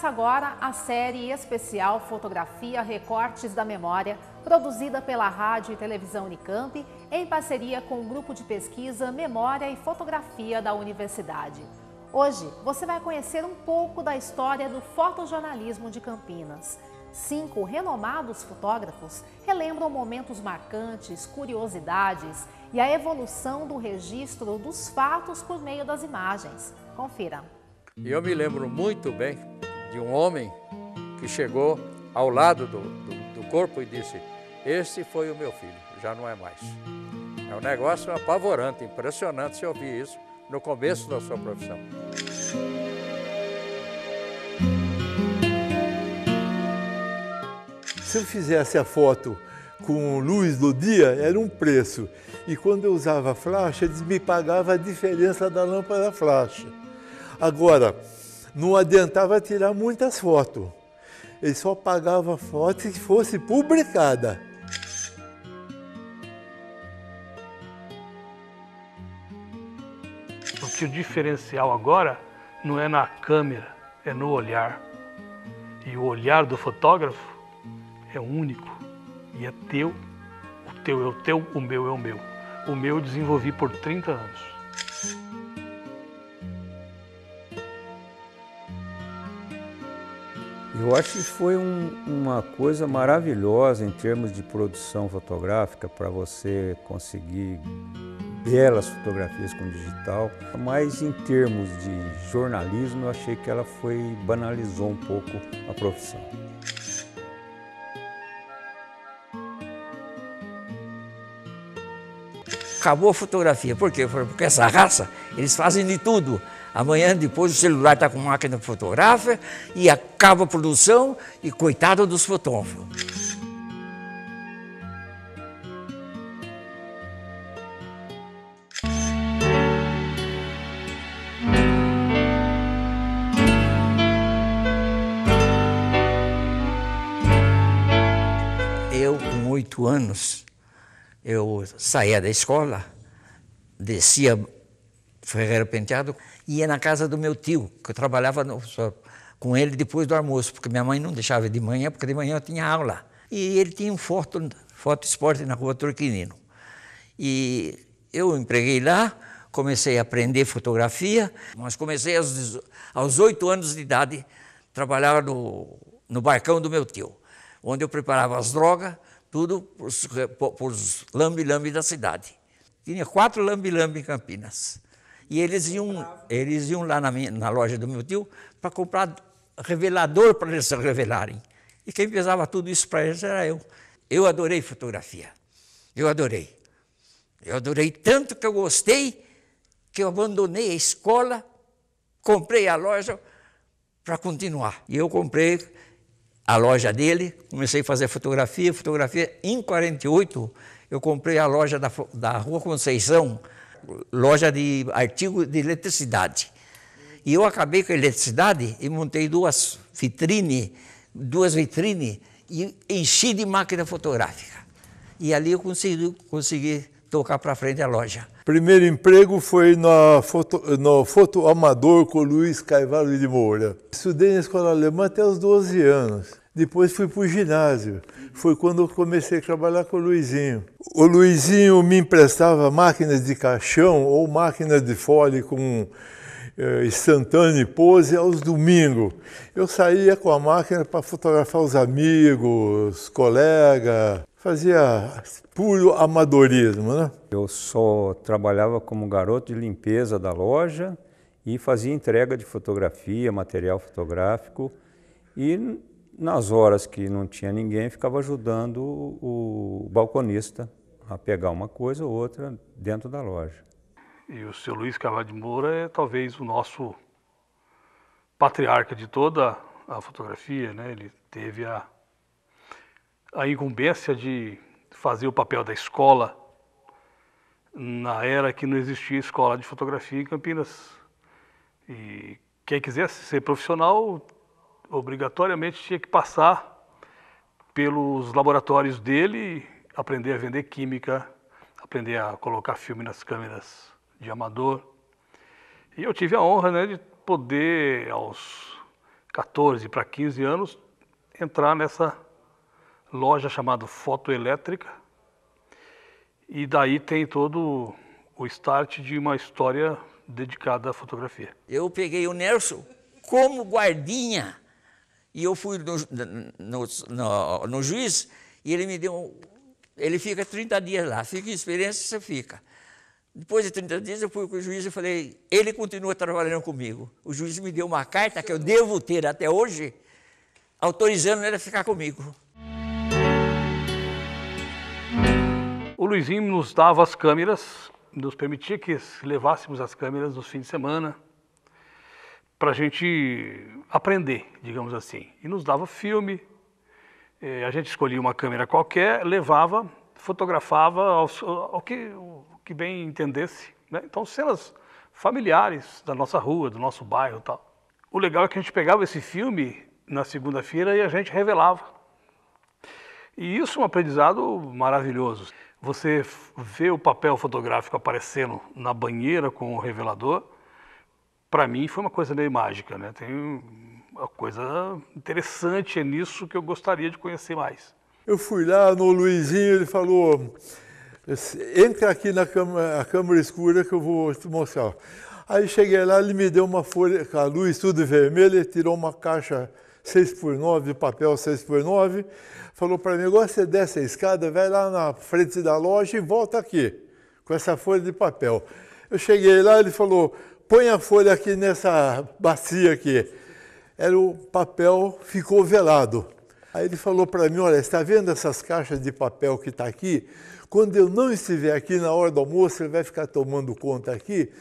Começa agora a série especial Fotografia Recortes da Memória, produzida pela Rádio e Televisão Unicamp, em parceria com o grupo de pesquisa Memória e Fotografia da Universidade. Hoje você vai conhecer um pouco da história do fotojornalismo de Campinas. Cinco renomados fotógrafos relembram momentos marcantes, curiosidades e a evolução do registro dos fatos por meio das imagens. Confira. Eu me lembro muito bem de um homem que chegou ao lado do, do, do corpo e disse: Este foi o meu filho, já não é mais. É um negócio apavorante, impressionante se ouvir isso no começo da sua profissão. Se eu fizesse a foto com luz do dia, era um preço. E quando eu usava flash, eles me pagavam a diferença da lâmpada flash. Agora, não adiantava tirar muitas fotos. Ele só pagava foto se fosse publicada. Porque o diferencial agora não é na câmera, é no olhar. E o olhar do fotógrafo é único e é teu. O teu é o teu, o meu é o meu. O meu eu desenvolvi por 30 anos. Eu acho que foi um, uma coisa maravilhosa em termos de produção fotográfica para você conseguir belas fotografias com digital, mas em termos de jornalismo eu achei que ela foi banalizou um pouco a profissão. Acabou a fotografia. Por quê? Porque essa raça, eles fazem de tudo. Amanhã depois o celular está com máquina fotográfica e acaba a produção e coitado dos fotógrafos. Eu, com oito anos, eu saía da escola, descia Ferreira Penteado ia na casa do meu tio, que eu trabalhava no, só, com ele depois do almoço, porque minha mãe não deixava de manhã, porque de manhã eu tinha aula. E ele tinha um foto, foto esporte na rua Turquinino. E eu empreguei lá, comecei a aprender fotografia, mas comecei aos, aos anos de idade, trabalhava no, no barcão do meu tio, onde eu preparava as drogas, tudo para os lambi-lambi da cidade. Tinha quatro lambi-lambi em Campinas. E eles iam, eles iam lá na, minha, na loja do meu tio para comprar revelador para eles se revelarem. E quem pesava tudo isso para eles era eu. Eu adorei fotografia. Eu adorei. Eu adorei tanto que eu gostei que eu abandonei a escola, comprei a loja para continuar. E eu comprei a loja dele, comecei a fazer fotografia, fotografia em 48, eu comprei a loja da, da Rua Conceição, loja de artigos de eletricidade. E eu acabei com a eletricidade e montei duas vitrines duas vitrines e enchi de máquina fotográfica. E ali eu consegui, consegui tocar para frente a loja. Primeiro emprego foi na foto, no fotoamador com Luiz Carvalho de Moura. Estudei na escola alemã até os 12 anos. Depois fui para o ginásio. Foi quando eu comecei a trabalhar com o Luizinho. O Luizinho me emprestava máquinas de caixão ou máquinas de fole com eh, instantâneo pose aos domingos. Eu saía com a máquina para fotografar os amigos, os colegas, fazia puro amadorismo, né? Eu só trabalhava como garoto de limpeza da loja e fazia entrega de fotografia, material fotográfico e nas horas que não tinha ninguém, ficava ajudando o, balconista a pegar uma coisa ou outra dentro da loja. E o seu Luiz Carvalho de Moura é talvez o nosso patriarca de toda a fotografia, né? Ele teve a, a incumbência de fazer o papel da escola na era que não existia escola de fotografia em Campinas. E quem quisesse ser profissional obrigatoriamente tinha que passar pelos laboratórios dele, aprender a vender química, aprender a colocar filme nas câmeras de amador. E eu tive a honra né, de poder, aos 14 para 15 anos, entrar nessa loja chamada Fotoelétrica. E daí tem todo o start de uma história dedicada à fotografia. Eu peguei o Nelson como guardinha e eu fui no, no, no, no juiz e ele me deu. Ele fica 30 dias lá, fica em experiência, você fica. Depois de 30 dias, eu fui com o juiz e falei: ele continua trabalhando comigo. O juiz me deu uma carta que eu devo ter até hoje, autorizando ele a ficar comigo. O Luizinho nos dava as câmeras, nos permitia que levássemos as câmeras nos fins de semana para a gente aprender, digamos assim. E nos dava filme, eh, a gente escolhia uma câmera qualquer, levava, fotografava ao, que, o que bem entendesse. Né? Então, cenas familiares da nossa rua, do nosso bairro e tal. O legal é que a gente pegava esse filme na segunda-feira e a gente revelava. E isso é um aprendizado maravilhoso. Você vê o papel fotográfico aparecendo na banheira com o revelador, para mim foi uma coisa meio mágica, né? Tem uma coisa interessante nisso que eu gostaria de conhecer mais. Eu fui lá no Luizinho, ele falou: entra aqui na câmara, câmara escura que eu vou te mostrar. Aí cheguei lá, ele me deu uma folha com a luz tudo vermelha, tirou uma caixa 6 por 9 papel 6 por 9 falou para mim, agora você desce a escada, vai lá na frente da loja e volta aqui, com essa folha de papel. Eu cheguei lá, ele falou, põe a folha aqui nessa bacia aqui. Era o papel ficou velado. Aí ele falou para mim, olha, está vendo essas caixas de papel que está aqui? Quando eu não estiver aqui na hora do almoço, ele vai ficar tomando conta aqui.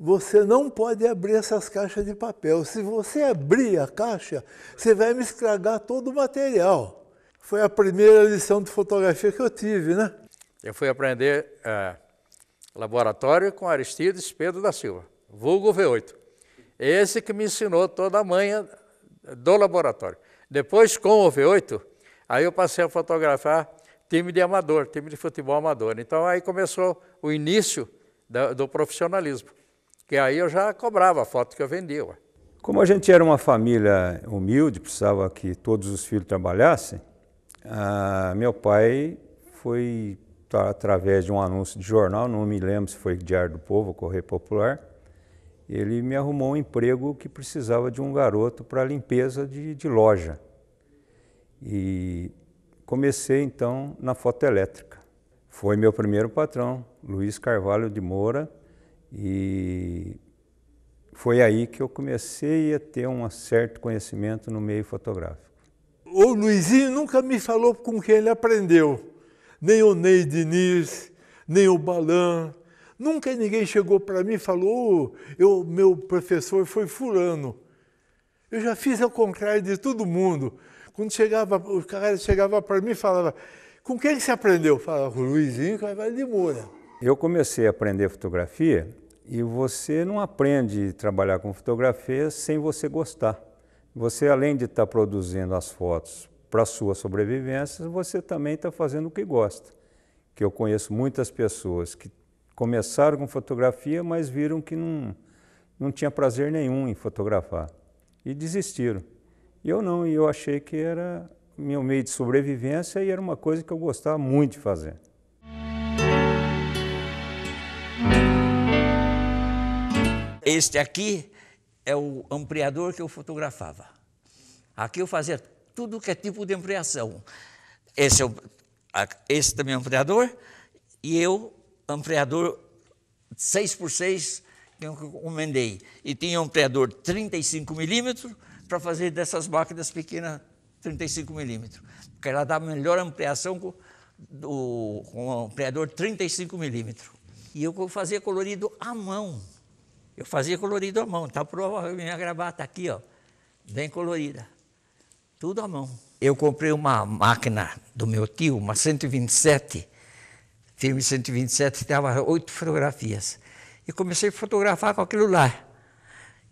Você não pode abrir essas caixas de papel. Se você abrir a caixa, você vai me estragar todo o material. Foi a primeira lição de fotografia que eu tive, né? Eu fui aprender é, laboratório com Aristides Pedro da Silva vulgo V8. Esse que me ensinou toda a manha do laboratório. Depois, com o V8, aí eu passei a fotografar time de amador, time de futebol amador. Então, aí começou o início do profissionalismo, que aí eu já cobrava a foto que eu vendia. Como a gente era uma família humilde, precisava que todos os filhos trabalhassem, ah, meu pai foi através de um anúncio de jornal, não me lembro se foi Diário do Povo, Correio Popular, ele me arrumou um emprego que precisava de um garoto para limpeza de, de, loja. E comecei então na fotoelétrica. Foi meu primeiro patrão, Luiz Carvalho de Moura, e foi aí que eu comecei a ter um certo conhecimento no meio fotográfico. O Luizinho nunca me falou com quem ele aprendeu, nem o Ney Diniz, nem o Balan, Nunca ninguém chegou para mim e falou: oh, eu, meu professor foi fulano. Eu já fiz ao contrário de todo mundo. Quando chegava, o cara chegava para mim e falava: com quem você aprendeu? Falava com o Luizinho Carvalho de Moura. Eu comecei a aprender fotografia e você não aprende a trabalhar com fotografia sem você gostar. Você, além de estar tá produzindo as fotos para sua sobrevivência, você também está fazendo o que gosta. Que eu conheço muitas pessoas que começaram com fotografia, mas viram que não, não tinha prazer nenhum em fotografar e desistiram. Eu não, e eu achei que era meu meio de sobrevivência e era uma coisa que eu gostava muito de fazer. Este aqui é o ampliador que eu fotografava. Aqui eu fazia tudo que é tipo de ampliação. Esse, é o, esse também é o ampliador e eu ampliador 6 por 6 que eu encomendei. E tinha um ampliador 35 milímetros para fazer dessas máquinas pequenas 35 milímetros. Porque ela dá melhor ampliação com, do, com o ampliador 35 milímetros. E eu fazia colorido à mão. Eu fazia colorido à mão. Está prova minha gravata aqui, ó, bem colorida. Tudo à mão. Eu comprei uma máquina do meu tio, uma 127, filme 127 dava oito fotografias. E comecei a fotografar com aquilo lá.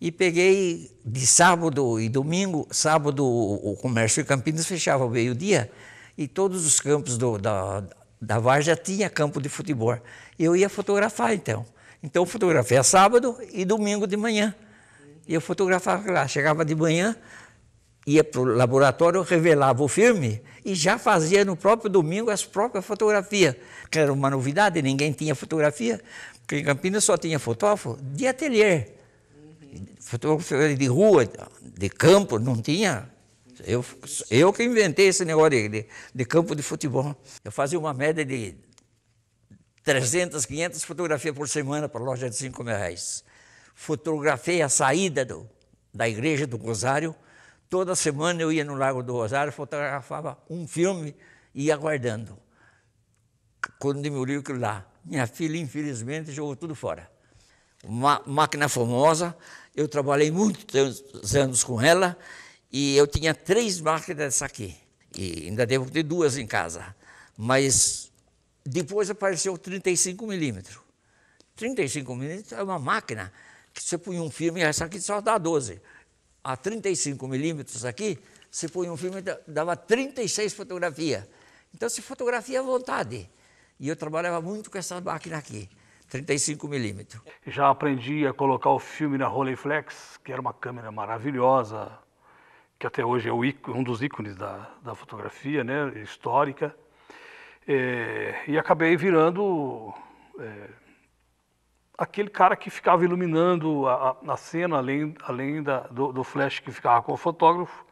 E peguei de sábado e domingo, sábado o comércio de Campinas fechava ao meio-dia e todos os campos do, da, da Varja tinha campo de futebol. Eu ia fotografar então. Então fotografia sábado e domingo de manhã. e Eu fotografava lá, chegava de manhã, ia para o laboratório, revelava o filme e já fazia no próprio domingo as próprias fotografias, que era uma novidade, ninguém tinha fotografia, porque em Campinas só tinha fotógrafo de ateliê. Fotógrafo de rua, de campo, não tinha. Eu, eu que inventei esse negócio de, de, de campo de futebol. Eu fazia uma média de 300, 500 fotografias por semana para a loja de 5 mil reais. Fotografei a saída do, da igreja do Rosário, Toda semana eu ia no Lago do Rosário, fotografava um filme e ia guardando. Quando demoliu aquilo lá, minha filha, infelizmente, jogou tudo fora. Uma máquina famosa, eu trabalhei muitos anos com ela e eu tinha três máquinas dessa aqui. E ainda devo ter duas em casa. Mas depois apareceu 35 milímetros. 35 milímetros é uma máquina que você põe um filme, e essa aqui só dá 12 a 35 milímetros aqui, se põe um filme, dava 36 fotografias. Então se fotografia à vontade. E eu trabalhava muito com essa máquina aqui, 35 milímetros. Já aprendi a colocar o filme na Rolleiflex, que era uma câmera maravilhosa, que até hoje é um dos ícones da, da fotografia né, histórica. É, e acabei virando é, aquele cara que ficava iluminando a, a, cena, além, além da, do, do, flash que ficava com o fotógrafo.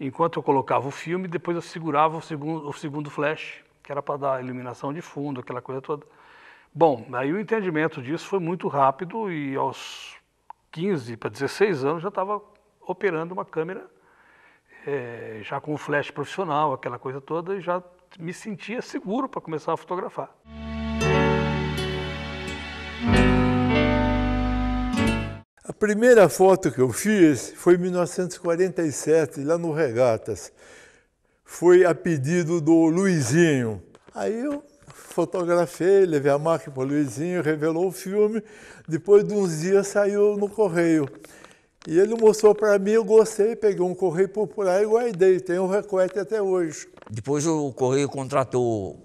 Enquanto eu colocava o filme, depois eu segurava o segundo, o segundo flash, que era para dar iluminação de fundo, aquela coisa toda. Bom, aí o entendimento disso foi muito rápido e aos 15 para 16 anos já estava operando uma câmera, é, já com flash profissional, aquela coisa toda, e já me sentia seguro para começar a fotografar. primeira foto que eu fiz foi em 1947, lá no Regatas. Foi a pedido do Luizinho. Aí eu fotografei, levei a máquina para o Luizinho, revelou o filme. Depois de uns dias saiu no correio. E ele mostrou para mim, eu gostei, peguei um correio popular e guardei. Tem um recorte até hoje. Depois o correio contratou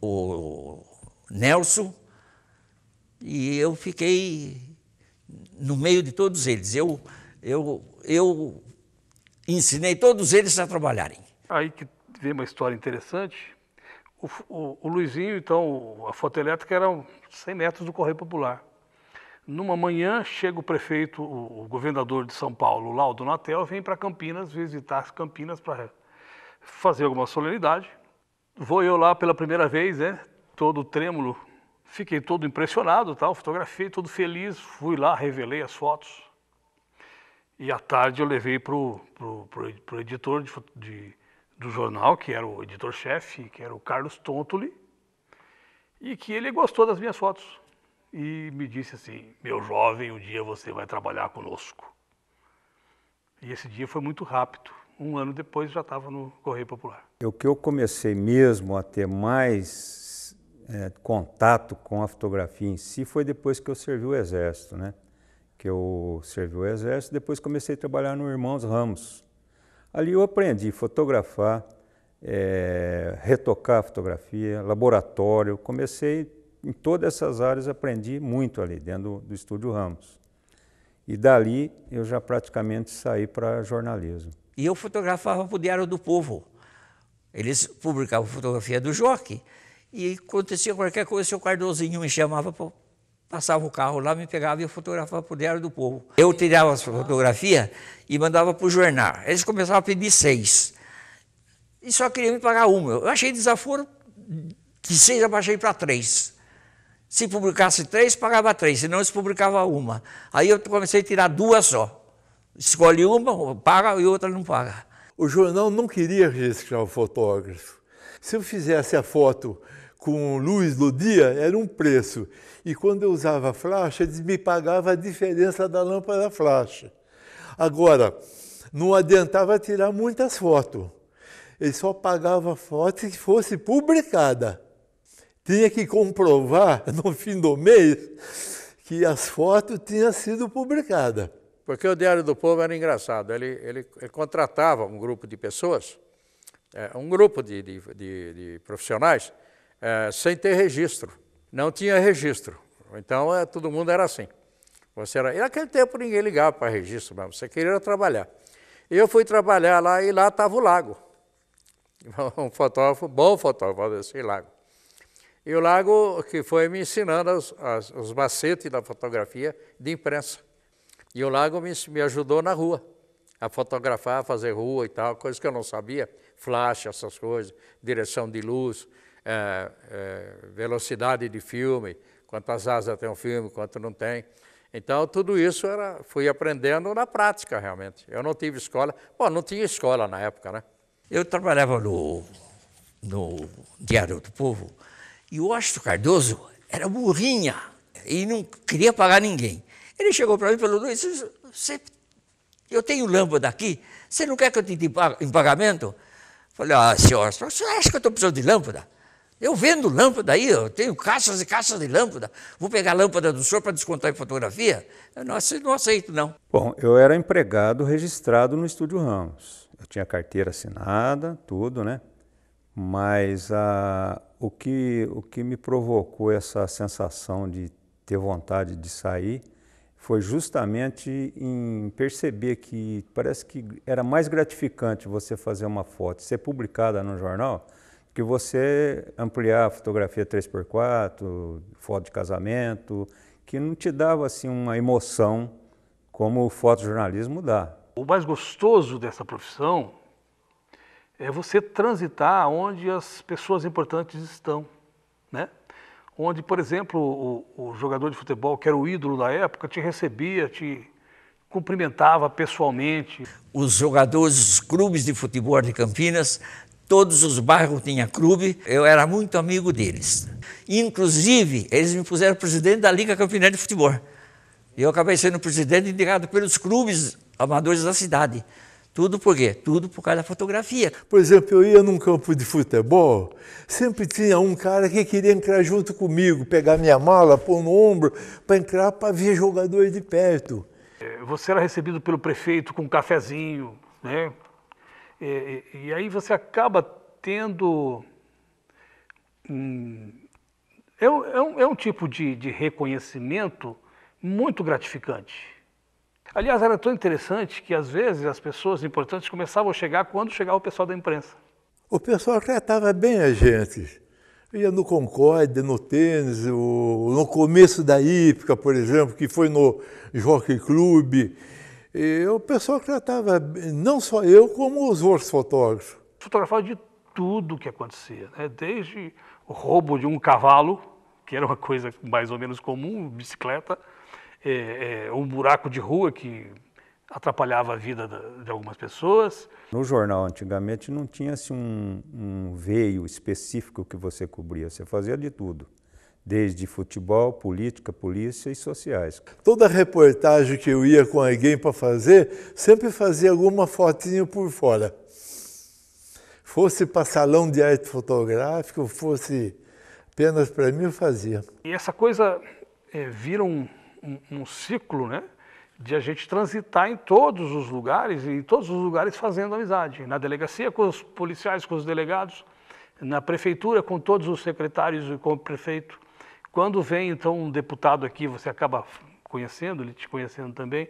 o Nelson e eu fiquei no meio de todos eles. Eu, eu, eu ensinei todos eles a trabalharem. Aí que vem uma história interessante. O, o, o Luizinho, então, a foto elétrica era 100 metros do Correio Popular. Numa manhã, chega o prefeito, o, o governador de São Paulo, lá, o Donatel, vem para Campinas, visitar Campinas para fazer alguma solenidade. Vou eu lá pela primeira vez, né? Todo trêmulo, Fiquei todo impressionado, tal, tá? fotografei, todo feliz, fui lá, revelei as fotos. E à tarde eu levei para o editor de, de, do jornal, que era o editor-chefe, que era o Carlos Tontoli, e que ele gostou das minhas fotos. E me disse assim, meu jovem, um dia você vai trabalhar conosco. E esse dia foi muito rápido. Um ano depois já estava no Correio Popular. O que eu comecei mesmo a ter mais é, contato com a fotografia em si foi depois que eu servi o exército, né? Que eu servi o exército, depois comecei a trabalhar no Irmãos Ramos. Ali eu aprendi fotografar, é, retocar a fotografia, laboratório. Comecei em todas essas áreas, aprendi muito ali dentro do, do estúdio Ramos. E dali eu já praticamente saí para jornalismo. E eu fotografava para o Diário do Povo. Eles publicavam fotografia do Jockey. E acontecia qualquer coisa, o seu Cardozinho me chamava, passava o carro lá, me pegava e eu fotografava para o Diário do Povo. Eu tirava as fotografias e mandava para o jornal. Eles começavam a pedir seis. E só queriam me pagar uma. Eu achei desaforo, de seis eu baixei para três. Se publicasse três, pagava três, senão se publicava uma. Aí eu comecei a tirar duas só. Escolhe uma, paga e outra não paga. O jornal não queria registrar o fotógrafo. Se eu fizesse a foto com luz do dia era um preço. E quando eu usava flash, eles me pagavam a diferença da lâmpada flash. Agora, não adiantava tirar muitas fotos. Eles só pagavam foto que fosse publicada. Tinha que comprovar no fim do mês que as fotos tinham sido publicadas. Porque o Diário do Povo era engraçado. Ele, ele, ele contratava um grupo de pessoas, é, um grupo de, de, de, de profissionais, é, sem ter registro. Não tinha registro. Então, é, todo mundo era assim. Você era... E naquele tempo ninguém ligava para registro, mas você queria trabalhar. Eu fui trabalhar lá e lá estava o lago. Um fotógrafo, bom fotógrafo, desse assim, lago. E o lago que foi me ensinando as, as, os macetes da fotografia de imprensa. E o lago me, me ajudou na rua, a fotografar, a fazer rua e tal, coisas que eu não sabia, flash, essas coisas, direção de luz, é, é, velocidade de filme, quantas asas tem um filme, quanto não tem. Então, tudo isso era, fui aprendendo na prática, realmente. Eu não tive escola. Bom, não tinha escola na época, né? Eu trabalhava no, no Diário do Povo e o Astro Cardoso era burrinha e não queria pagar ninguém. Ele chegou para mim e falou, Luiz, você, eu tenho lâmpada aqui, você não quer que eu te dê em pagamento? Eu falei, ah, senhor, você acha que eu estou precisando de lâmpada? Eu vendo lâmpada aí, eu tenho caixas e caixas de lâmpada. Vou pegar a lâmpada do senhor para descontar em fotografia? Eu não, não aceito, não. Bom, eu era empregado registrado no Estúdio Ramos. Eu tinha carteira assinada, tudo, né? Mas a, ah, o, que, o que me provocou essa sensação de ter vontade de sair foi justamente em perceber que parece que era mais gratificante você fazer uma foto, ser publicada no jornal, que você ampliar a fotografia 3x4, foto de casamento, que não te dava assim uma emoção como o fotojornalismo dá. O mais gostoso dessa profissão é você transitar onde as pessoas importantes estão, né? Onde, por exemplo, o, o jogador de futebol, que era o ídolo da época, te recebia, te cumprimentava pessoalmente. Os jogadores dos clubes de futebol de Campinas Todos os bairros tinham clube, eu era muito amigo deles. Inclusive, eles me puseram presidente da Liga Campinense de Futebol. Eu acabei sendo presidente indicado pelos clubes amadores da cidade. Tudo por quê? Tudo por causa da fotografia. Por exemplo, eu ia num campo de futebol, sempre tinha um cara que queria entrar junto comigo, pegar minha mala, pôr no ombro, para entrar para ver jogadores de perto. Você era recebido pelo prefeito com um cafezinho, né? E, e, aí você acaba tendo. é, é, um, é um tipo de, de reconhecimento muito gratificante. Aliás, era tão interessante que às vezes as pessoas importantes começavam a chegar quando chegava o pessoal da imprensa. O pessoal tratava bem a gente. Ia no Concorde, no tênis, no começo da hípica, por exemplo, que foi no Jockey Club. E o pessoal tratava, não só eu, como os outros fotógrafos. Fotografava de tudo que acontecia, né? desde o roubo de um cavalo, que era uma coisa mais ou menos comum, bicicleta, é, é, um buraco de rua que atrapalhava a vida de algumas pessoas. No jornal, antigamente, não tinha assim, um, um veio específico que você cobria, você fazia de tudo desde futebol, política, polícia e sociais. Toda reportagem que eu ia com alguém para fazer, sempre fazia alguma fotinho por fora. Fosse para salão de arte fotográfica, fosse apenas para mim, eu fazia. E essa coisa é, vira um, um, um ciclo, né? de a gente transitar em todos os lugares e em todos os lugares fazendo amizade. Na delegacia com os policiais, com os delegados, na prefeitura com todos os secretários e com o prefeito, quando vem então um deputado aqui, você acaba conhecendo, ele te conhecendo também,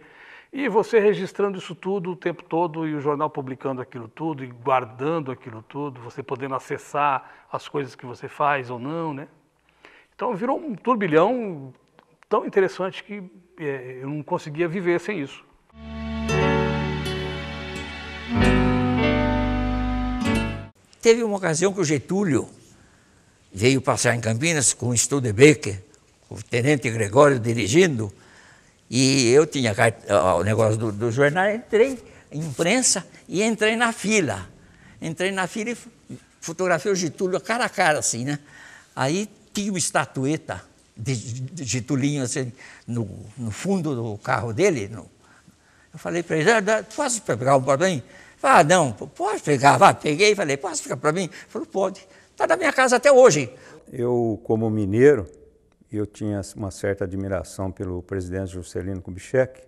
e você registrando isso tudo o tempo todo e o jornal publicando aquilo tudo e guardando aquilo tudo, você podendo acessar as coisas que você faz ou não, né? Então virou um turbilhão tão interessante que é, eu não conseguia viver sem isso. Teve uma ocasião que o Getúlio veio passar em Campinas com o Studebaker, o tenente Gregório dirigindo, e eu tinha o negócio do, do jornal, entrei, imprensa, e entrei na fila. Entrei na fila e fotografei o Getúlio cara a cara, assim, né? Aí tinha uma estatueta de, de Getulinho, assim, no, no, fundo do carro dele. No, eu falei para ele, ah, posso pegar um para mim? Ah, não, pode pegar, vá, peguei, falei, posso ficar para mim? Ele falou, pode. Está na minha casa até hoje. Eu, como mineiro, eu tinha uma certa admiração pelo presidente Juscelino Kubitschek,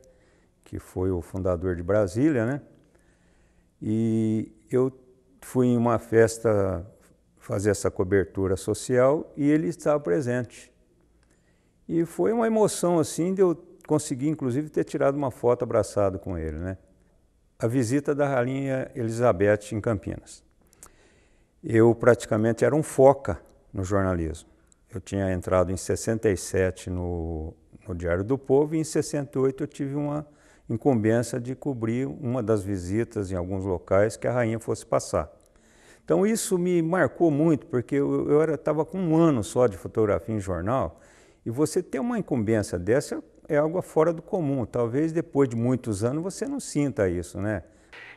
que foi o fundador de Brasília, né? E eu fui em uma festa fazer essa cobertura social e ele estava presente. E foi uma emoção assim de eu conseguir inclusive ter tirado uma foto abraçado com ele, né? A visita da rainha Elizabeth em Campinas eu praticamente era um foca no jornalismo. Eu tinha entrado em 67 no, no Diário do Povo e em 68 eu tive uma incumbência de cobrir uma das visitas em alguns locais que a rainha fosse passar. Então isso me marcou muito, porque eu, eu estava com um ano só de fotografia em jornal, e você ter uma incumbência dessa é algo fora do comum. Talvez depois de muitos anos você não sinta isso, né?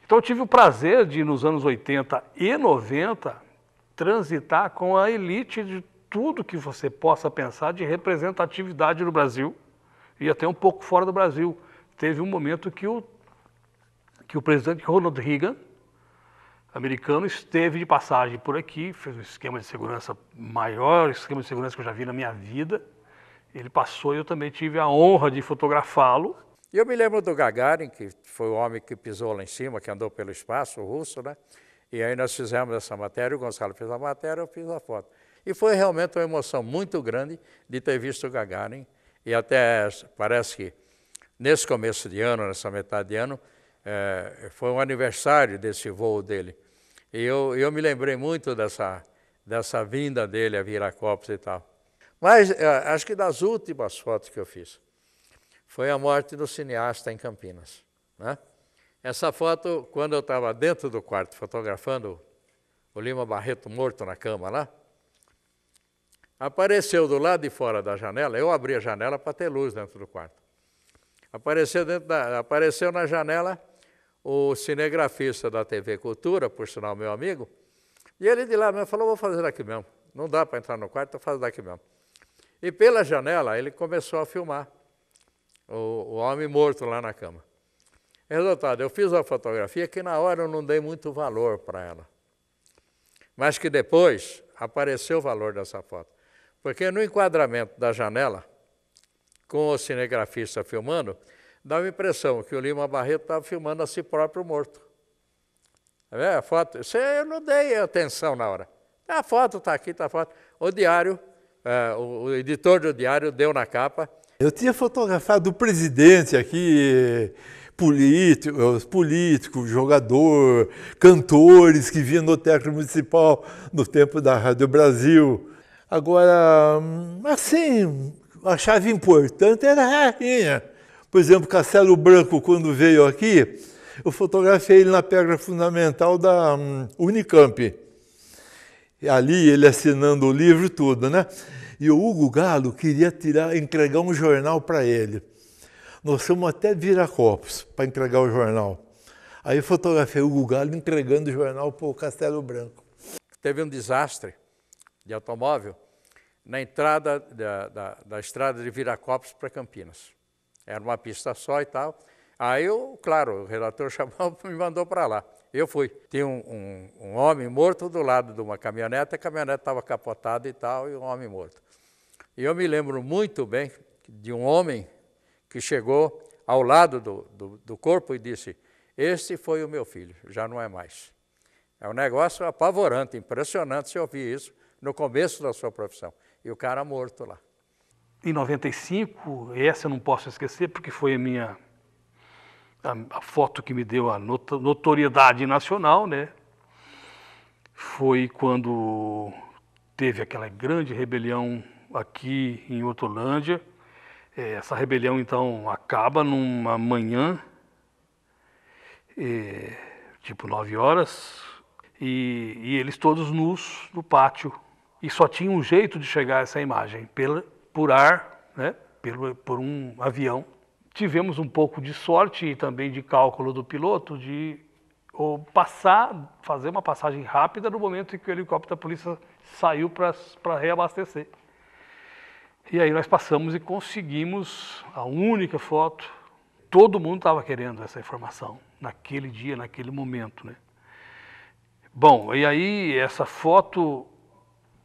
Então eu tive o prazer de, nos anos 80 e 90, transitar com a elite de tudo que você possa pensar de representatividade no Brasil e até um pouco fora do Brasil. Teve um momento que o, que o presidente Ronald Reagan, americano, esteve de passagem por aqui, fez um esquema de segurança maior, esquema de segurança que eu já vi na minha vida. Ele passou e eu também tive a honra de fotografá-lo. E eu me lembro do Gagarin, que foi o homem que pisou lá em cima, que andou pelo espaço, o russo, né? E aí nós fizemos essa matéria, o Gonçalo fez a matéria, eu fiz a foto. E foi realmente uma emoção muito grande de ter visto o Gagarin. E até parece que nesse começo de ano, nessa metade de ano, é, foi um aniversário desse voo dele. E eu, eu me lembrei muito dessa, dessa vinda dele a Viracopos e tal. Mas é, acho que das últimas fotos que eu fiz, foi a morte do cineasta em Campinas. Né? Essa foto, quando eu estava dentro do quarto fotografando o Lima Barreto morto na cama lá, apareceu do lado de fora da janela, eu abri a janela para ter luz dentro do quarto. Apareceu, da, apareceu na janela o cinegrafista da TV Cultura, por sinal meu amigo, e ele de lá mesmo falou, vou fazer daqui mesmo. Não dá para entrar no quarto, eu faço daqui mesmo. E pela janela ele começou a filmar o, o homem morto lá na cama. Resultado, eu fiz uma fotografia que na hora eu não dei muito valor para ela. Mas que depois apareceu o valor dessa foto. Porque no enquadramento da janela, com o cinegrafista filmando, dá a impressão que o Lima Barreto estava filmando a si próprio morto. É, a foto, isso eu não dei atenção na hora. Tá, a foto está aqui, está a foto. O diário, é, o editor do diário deu na capa, eu tinha fotografado o presidente aqui, político, eh, político, jogador, cantores que vinham no Teatro Municipal no tempo da Rádio Brasil. Agora, hum, assim, a chave importante era a rainha. Por exemplo, Castelo Branco, quando veio aqui, eu fotografei ele na pedra fundamental da hum, Unicamp. E ali ele assinando o livro e tudo, né? E o Hugo Galo queria tirar, entregar um jornal para ele. Nós fomos até Viracopos para entregar o jornal. Aí fotografei o Hugo Galo entregando o jornal para o Castelo Branco. Teve um desastre de automóvel na entrada da, da, da estrada de Viracopos para Campinas. Era uma pista só e tal. Aí, eu, claro, o relator chamou me mandou para lá. Eu fui. Tinha um, um, um, homem morto do lado de uma caminhonete, a caminhonete estava capotada e tal, e um homem morto. E eu me lembro muito bem de um homem que chegou ao lado do, do, do corpo e disse: Este foi o meu filho, já não é mais. É um negócio apavorante, impressionante se ouvir isso no começo da sua profissão. E o cara morto lá. Em 95, essa eu não posso esquecer, porque foi a minha a, a foto que me deu a not notoriedade nacional, né? Foi quando teve aquela grande rebelião aqui em Hortolândia. É, essa rebelião, então, acaba numa manhã, é, tipo 9 horas, e, e, eles todos nus no pátio. E só tinha um jeito de chegar a essa imagem, pela, por ar, né, pelo, por um avião. Tivemos um pouco de sorte e também de cálculo do piloto de ou passar, fazer uma passagem rápida no momento em que o helicóptero da polícia saiu para reabastecer. E aí nós passamos e conseguimos a única foto. Todo mundo estava querendo essa informação naquele dia, naquele momento, né? Bom, e aí essa foto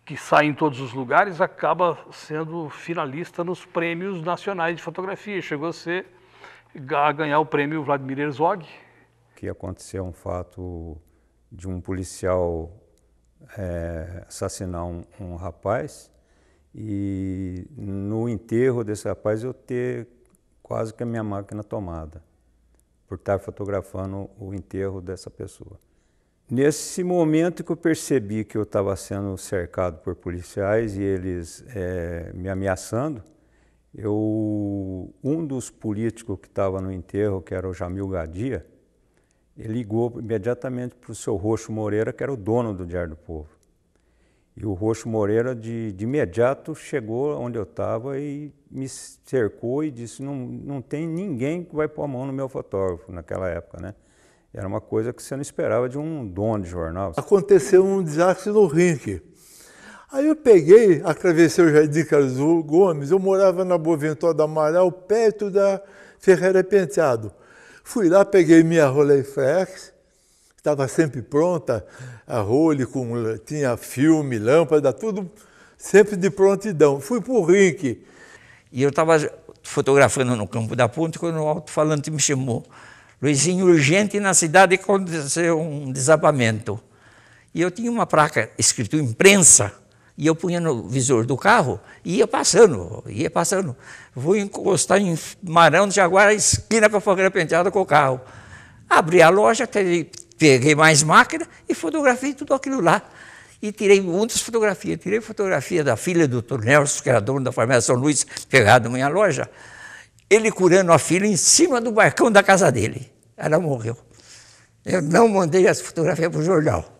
que sai em todos os lugares acaba sendo finalista nos prêmios nacionais de fotografia. Chegou a ser a ganhar o prêmio Vladimir Herzog. Que aconteceu um fato de um policial é, assassinar um, um rapaz e no enterro desse rapaz eu ter quase que a minha máquina tomada por estar fotografando o enterro dessa pessoa. Nesse momento que eu percebi que eu estava sendo cercado por policiais e eles é, me ameaçando, eu, um dos políticos que estava no enterro, que era o Jamil Gadia, ele ligou imediatamente para o seu Roxo Moreira, que era o dono do Diário do Povo. E o Roxo Moreira, de, de imediato, chegou onde eu estava e me cercou e disse: não, não tem ninguém que vai pôr a mão no meu fotógrafo naquela época, né? Era uma coisa que você não esperava de um dono de jornal. Aconteceu um desastre no rinque. Aí eu peguei, atravessei o Jardim Carlos Gomes, eu morava na Boventura do Amaral, perto da Ferreira Penteado. Fui lá, peguei minha Rolex estava sempre pronta, a role com, tinha filme, lâmpada, tudo sempre de prontidão. Fui para o rink. E eu estava fotografando no Campo da Ponte quando o alto-falante me chamou. Luizinho, urgente na cidade aconteceu um desabamento. E eu tinha uma placa escrito imprensa, e eu punha no visor do carro e ia passando, ia passando. Vou encostar em Marão de Jaguar, esquina com a fogueira penteada com o carro. Abri a loja, peguei mais máquina e fotografei tudo aquilo lá. E tirei muitas fotografias. Tirei fotografia da filha do Dr. Nelson, que era dono da farmácia São Luís, pegado na minha loja. Ele curando a filha em cima do barcão da casa dele. Ela morreu. Eu não mandei as fotografias para o jornal.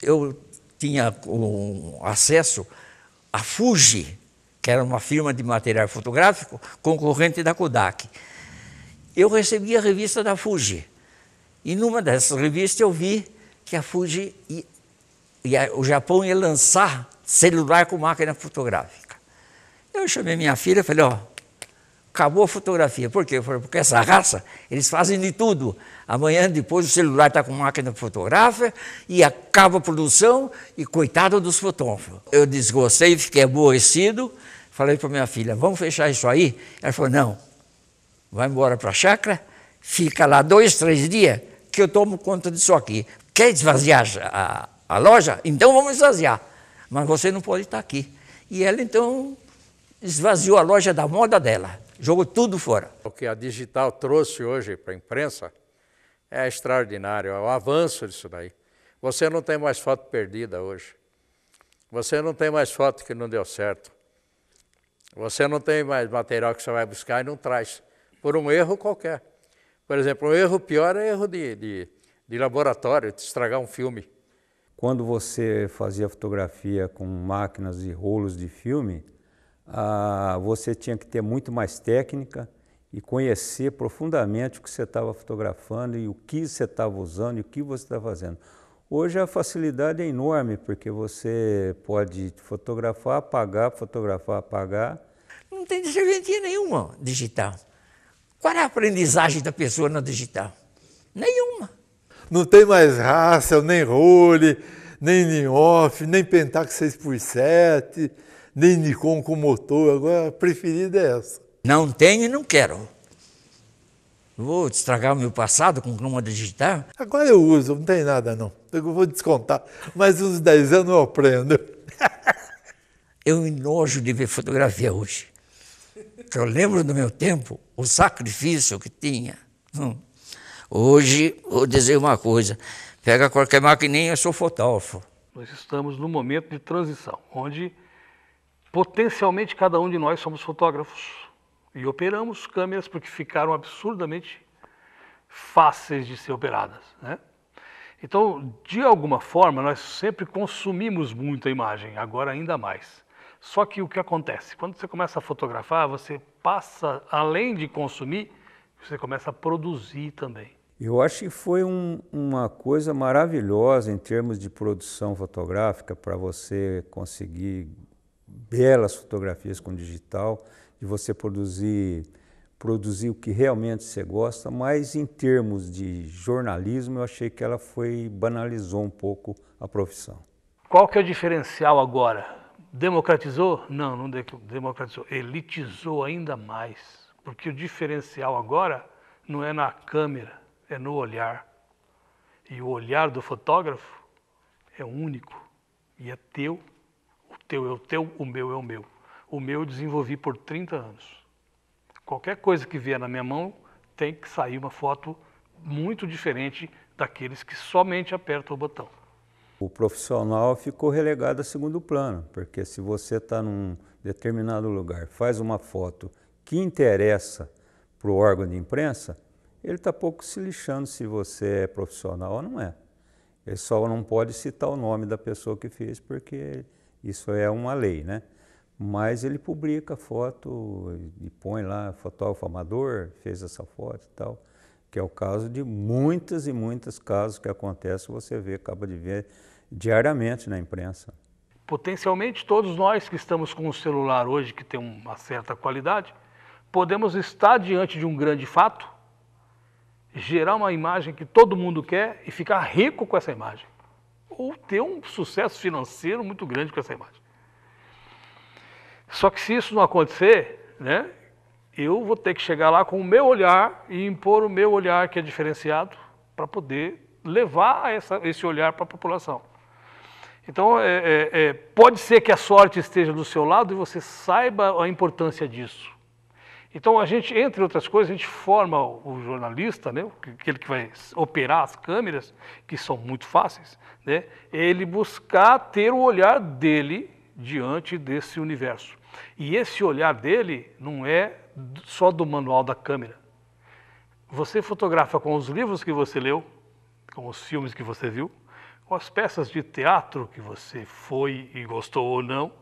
Eu tinha um acesso a Fuji, que era uma firma de material fotográfico, concorrente da Kodak. Eu recebi a revista da Fuji. E numa dessas revistas eu vi que a Fuji e, o Japão ia lançar celular com máquina fotográfica. Eu chamei minha filha e falei, ó, oh, Acabou a fotografia. Por quê? Porque essa raça, eles fazem de tudo. Amanhã, depois, o celular está com máquina fotográfica e acaba a produção e coitado dos fotógrafos. Eu desgostei, fiquei aborrecido. Falei para minha filha, vamos fechar isso aí? Ela falou, não. Vai embora para a chácara, fica lá dois, três dias, que eu tomo conta disso aqui. Quer esvaziar a, a loja? Então vamos esvaziar. Mas você não pode estar tá aqui. E ela, então, esvaziou a loja da moda dela. Jogou tudo fora. O que a digital trouxe hoje para a imprensa é extraordinário, é o avanço disso daí. Você não tem mais foto perdida hoje. Você não tem mais foto que não deu certo. Você não tem mais material que você vai buscar e não traz, por um erro qualquer. Por exemplo, um erro pior é erro de, de, de laboratório, de estragar um filme. Quando você fazia fotografia com máquinas e rolos de filme, ah, você tinha que ter muito mais técnica e conhecer profundamente o que você estava fotografando e o que você estava usando e o que você está fazendo. Hoje a facilidade é enorme, porque você pode fotografar, apagar, fotografar, apagar. Não tem serventia nenhuma digital. Qual é a aprendizagem da pessoa na digital? Nenhuma. Não tem mais raça, nem role, nem off nem pentax 6x7 nem Nikon com motor, agora a preferida é essa. Não tenho e não quero. Vou estragar o meu passado com uma digital? Agora eu uso, não tem nada não. Eu vou descontar, mas uns 10 anos eu aprendo. eu enojo de ver fotografia hoje. Eu lembro do meu tempo, o sacrifício que tinha. Hum. Hoje, vou dizer uma coisa: pega qualquer maquininha, eu sou fotógrafo. Nós estamos num momento de transição, onde Potencialmente cada um de nós somos fotógrafos e operamos câmeras porque ficaram absurdamente fáceis de ser operadas. Né? Então, de alguma forma, nós sempre consumimos muita imagem, agora ainda mais. Só que o que acontece? Quando você começa a fotografar, você passa, além de consumir, você começa a produzir também. Eu acho que foi um, uma coisa maravilhosa em termos de produção fotográfica para você conseguir belas fotografias com digital, de você produzir, produzir o que realmente você gosta, mas em termos de jornalismo, eu achei que ela foi banalizou um pouco a profissão. Qual que é o diferencial agora? Democratizou? Não, não democratizou. Elitizou ainda mais. Porque o diferencial agora não é na câmera, é no olhar. E o olhar do fotógrafo é único e é teu teu é o teu, o meu é o meu. O meu eu desenvolvi por 30 anos. Qualquer coisa que vier na minha mão tem que sair uma foto muito diferente daqueles que somente apertam o botão. O profissional ficou relegado a segundo plano, porque se você está num determinado lugar, faz uma foto que interessa para o órgão de imprensa, ele está pouco se lixando se você é profissional ou não é. Ele só não pode citar o nome da pessoa que fez, porque isso é uma lei, né? Mas ele publica foto e põe lá, fotógrafo amador fez essa foto e tal, que é o caso de muitas e muitos casos que acontecem, você vê, acaba de ver diariamente na imprensa. Potencialmente todos nós que estamos com um celular hoje que tem uma certa qualidade, podemos estar diante de um grande fato, gerar uma imagem que todo mundo quer e ficar rico com essa imagem ou ter um sucesso financeiro muito grande com essa imagem. Só que se isso não acontecer, né, eu vou ter que chegar lá com o meu olhar e impor o meu olhar que é diferenciado para poder levar essa, esse olhar para a população. Então, é, é, é, pode ser que a sorte esteja do seu lado e você saiba a importância disso. Então a gente, entre outras coisas, a gente forma o jornalista, né, aquele que vai operar as câmeras, que são muito fáceis, né, ele buscar ter o olhar dele diante desse universo. E esse olhar dele não é só do manual da câmera. Você fotografa com os livros que você leu, com os filmes que você viu, com as peças de teatro que você foi e gostou ou não,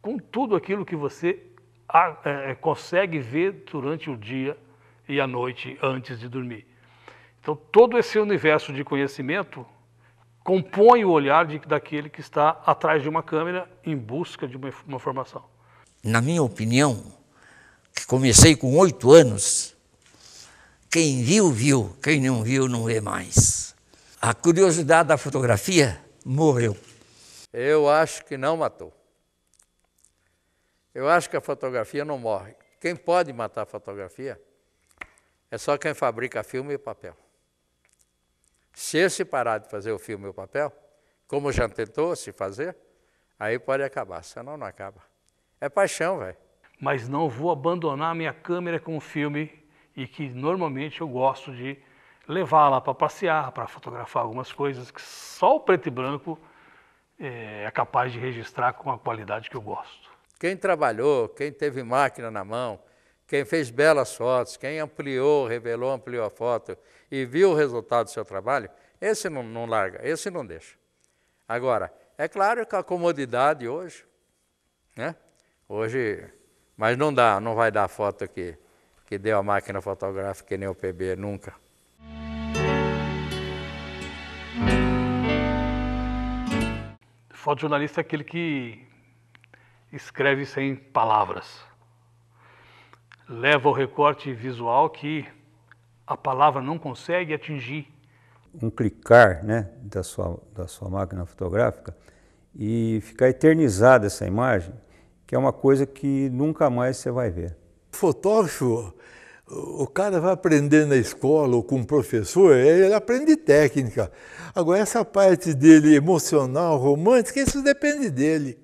com tudo aquilo que você a, é, é, consegue ver durante o dia e a noite antes de dormir. Então, todo esse universo de conhecimento compõe o olhar de, daquele que está atrás de uma câmera em busca de uma, uma informação. Na minha opinião, que comecei com oito anos, quem viu, viu, quem não viu, não vê mais. A curiosidade da fotografia morreu. Eu acho que não matou. Eu acho que a fotografia não morre. Quem pode matar a fotografia é só quem fabrica filme e papel. Se esse parar de fazer o filme e o papel, como já tentou se fazer, aí pode acabar, senão não acaba. É paixão, velho. Mas não vou abandonar minha câmera com o filme e que normalmente eu gosto de levá-la para passear, para fotografar algumas coisas que só o preto e branco eh, é capaz de registrar com a qualidade que eu gosto. Quem trabalhou, quem teve máquina na mão, quem fez belas fotos, quem ampliou, revelou, ampliou a foto e viu o resultado do seu trabalho, esse não, não larga, esse não deixa. Agora, é claro que a comodidade hoje, né? Hoje, mas não dá, não vai dar a foto que, que deu a máquina fotográfica nem o PB nunca. Fotojornalista é aquele que escreve sem palavras. Leva o recorte visual que a palavra não consegue atingir. Um clicar né, da, sua, da sua máquina fotográfica e ficar eternizada essa imagem, que é uma coisa que nunca mais você vai ver. Fotógrafo, o cara vai aprender na escola ou com um professor, ele aprende técnica. Agora, essa parte dele emocional, romântica, isso depende dele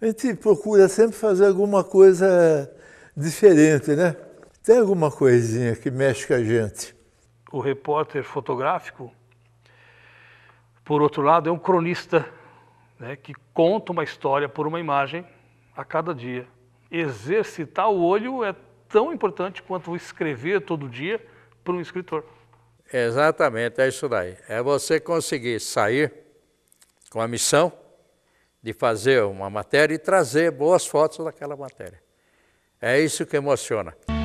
a gente procura sempre fazer alguma coisa diferente, né? Tem alguma coisinha que mexe com a gente. O repórter fotográfico, por outro lado, é um cronista né, que conta uma história por uma imagem a cada dia. Exercitar o olho é tão importante quanto escrever todo dia para um escritor. Exatamente, é isso daí. É você conseguir sair com a missão de fazer uma matéria e trazer boas fotos daquela matéria. É isso que emociona.